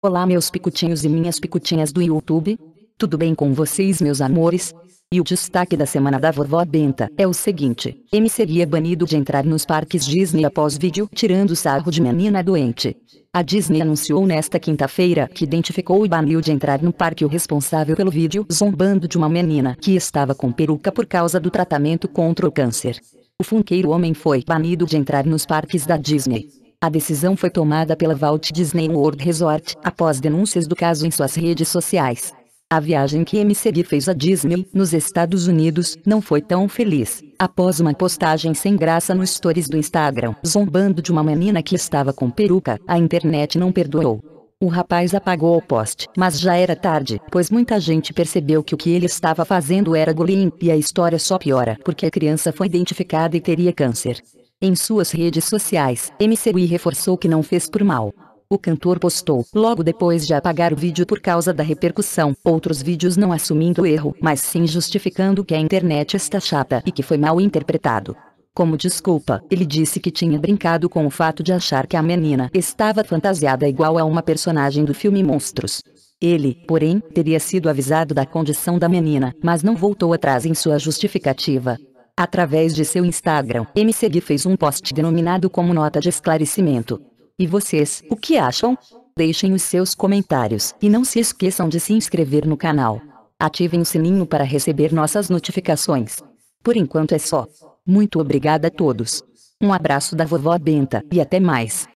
Olá meus picutinhos e minhas picutinhas do YouTube, tudo bem com vocês meus amores? E o destaque da semana da vovó Benta é o seguinte, M seria banido de entrar nos parques Disney após vídeo tirando sarro de menina doente. A Disney anunciou nesta quinta-feira que identificou e baniu de entrar no parque o responsável pelo vídeo zombando de uma menina que estava com peruca por causa do tratamento contra o câncer. O funkeiro homem foi banido de entrar nos parques da Disney. A decisão foi tomada pela Walt Disney World Resort após denúncias do caso em suas redes sociais. A viagem que MCB fez à Disney, nos Estados Unidos, não foi tão feliz, após uma postagem sem graça nos stories do Instagram, zombando de uma menina que estava com peruca, a internet não perdoou. O rapaz apagou o post, mas já era tarde, pois muita gente percebeu que o que ele estava fazendo era bullying, e a história só piora porque a criança foi identificada e teria câncer. Em suas redes sociais, MCUI reforçou que não fez por mal. O cantor postou, logo depois de apagar o vídeo por causa da repercussão, outros vídeos não assumindo o erro, mas sim justificando que a internet está chata e que foi mal interpretado. Como desculpa, ele disse que tinha brincado com o fato de achar que a menina estava fantasiada igual a uma personagem do filme Monstros. Ele, porém, teria sido avisado da condição da menina, mas não voltou atrás em sua justificativa através de seu Instagram, MCG fez um post denominado como nota de esclarecimento. E vocês, o que acham? Deixem os seus comentários e não se esqueçam de se inscrever no canal. Ativem o sininho para receber nossas notificações. Por enquanto é só. Muito obrigada a todos. Um abraço da vovó Benta e até mais.